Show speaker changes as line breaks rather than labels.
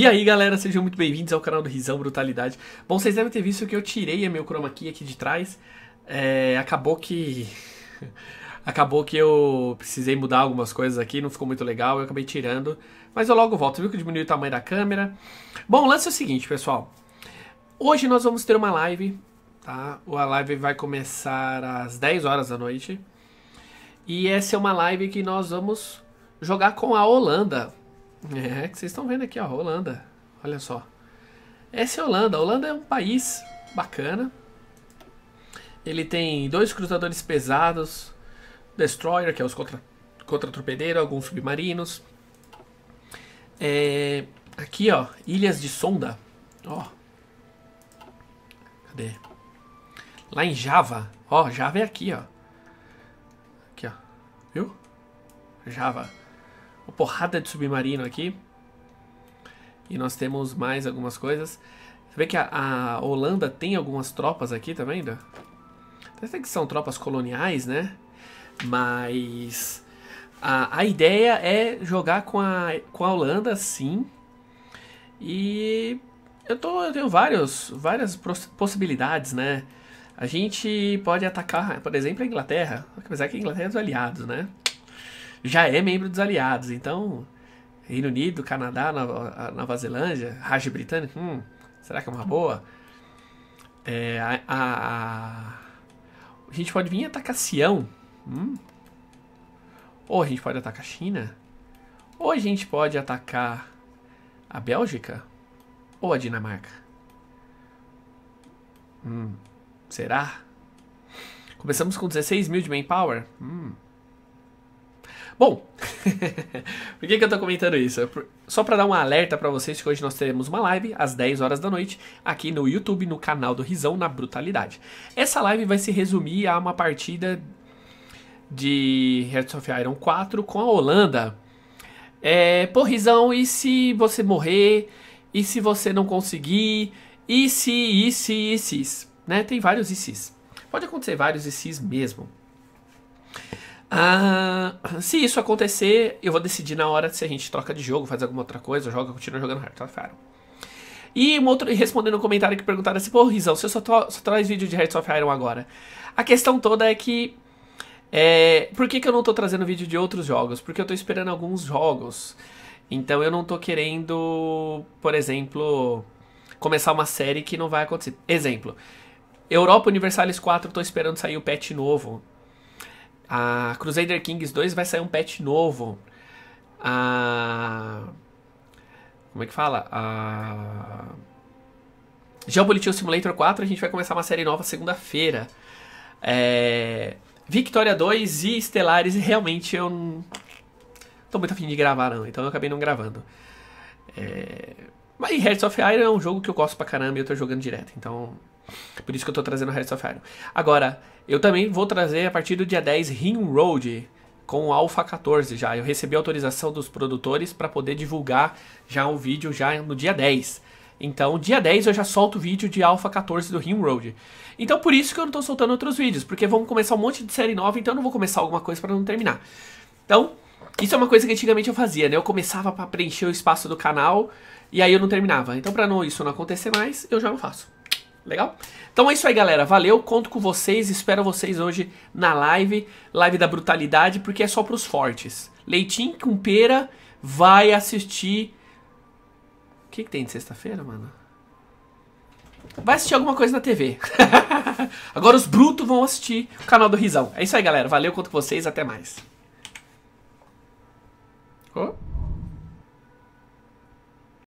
E aí galera, sejam muito bem-vindos ao canal do Risão Brutalidade. Bom, vocês devem ter visto que eu tirei a meu chroma key aqui de trás. É, acabou que... acabou que eu precisei mudar algumas coisas aqui, não ficou muito legal, eu acabei tirando. Mas eu logo volto, viu que diminuiu o tamanho da câmera. Bom, o lance é o seguinte, pessoal. Hoje nós vamos ter uma live, tá? A live vai começar às 10 horas da noite. E essa é uma live que nós vamos jogar com a Holanda, é, que vocês estão vendo aqui, ó, Holanda. Olha só. Essa é a Holanda. A Holanda é um país bacana. Ele tem dois cruzadores pesados, Destroyer, que é os contra, contra torpedeiro, alguns submarinos. É, aqui, ó, Ilhas de Sonda. Ó. Cadê? Lá em Java. Ó, Java é aqui, ó. Aqui, ó. Viu? Java uma porrada de submarino aqui. E nós temos mais algumas coisas. Você vê que a, a Holanda tem algumas tropas aqui, tá vendo? Até que são tropas coloniais, né? Mas a, a ideia é jogar com a, com a Holanda, sim. E eu, tô, eu tenho vários, várias possibilidades, né? A gente pode atacar, por exemplo, a Inglaterra. Apesar que a Inglaterra é dos aliados, né? já é membro dos aliados. Então, Reino Unido, Canadá, Nova, Nova Zelândia, Rádio Britânico. hum, será que é uma boa? É, a, a, a, gente pode vir atacar Sião. Hum? Ou a gente pode atacar a China. Ou a gente pode atacar a Bélgica. Ou a Dinamarca. Hum, será? Começamos com 16 mil de manpower. Hum. Bom, por que, que eu tô comentando isso? Só para dar um alerta para vocês que hoje nós teremos uma live às 10 horas da noite aqui no YouTube, no canal do Risão na Brutalidade. Essa live vai se resumir a uma partida de Hearts of Iron 4 com a Holanda. É, pô, Risão, e se você morrer? E se você não conseguir? E se, e se, e se? Né? Tem vários e seis. Pode acontecer vários e seis mesmo. Ah, se isso acontecer, eu vou decidir na hora se a gente troca de jogo, faz alguma outra coisa, joga, continua jogando Hearts tá of Iron. E um outro, respondendo um comentário que perguntaram assim, pô, Rizão, você só, só traz vídeo de Hearts of Iron agora. A questão toda é que, é, por que, que eu não tô trazendo vídeo de outros jogos? Porque eu tô esperando alguns jogos. Então eu não tô querendo, por exemplo, começar uma série que não vai acontecer. Exemplo, Europa Universalis 4, tô esperando sair o patch novo. A Crusader Kings 2 vai sair um patch novo. A. Como é que fala? A. Geopolitical Simulator 4, a gente vai começar uma série nova segunda-feira. É... Victoria 2 e Estelares, realmente eu não tô muito afim de gravar não, então eu acabei não gravando. É... Mas e Hearts of Iron é um jogo que eu gosto pra caramba e eu tô jogando direto, então. Por isso que eu tô trazendo Hearts of Iron. Agora, eu também vou trazer a partir do dia 10 Ring Road com o Alpha 14 já. Eu recebi autorização dos produtores para poder divulgar já o vídeo já no dia 10. Então, dia 10 eu já solto o vídeo de Alpha 14 do Ring Road. Então, por isso que eu não tô soltando outros vídeos, porque vamos começar um monte de série nova, então eu não vou começar alguma coisa para não terminar. Então, isso é uma coisa que antigamente eu fazia, né? Eu começava para preencher o espaço do canal e aí eu não terminava. Então, para não isso não acontecer mais, eu já não faço. Legal? Então é isso aí, galera. Valeu, conto com vocês. Espero vocês hoje na live, live da brutalidade, porque é só pros fortes. Leitinho com pera vai assistir. O que, que tem de sexta-feira, mano? Vai assistir alguma coisa na TV. Agora os brutos vão assistir o canal do Rizão. É isso aí, galera. Valeu, conto com vocês. Até mais. Oh.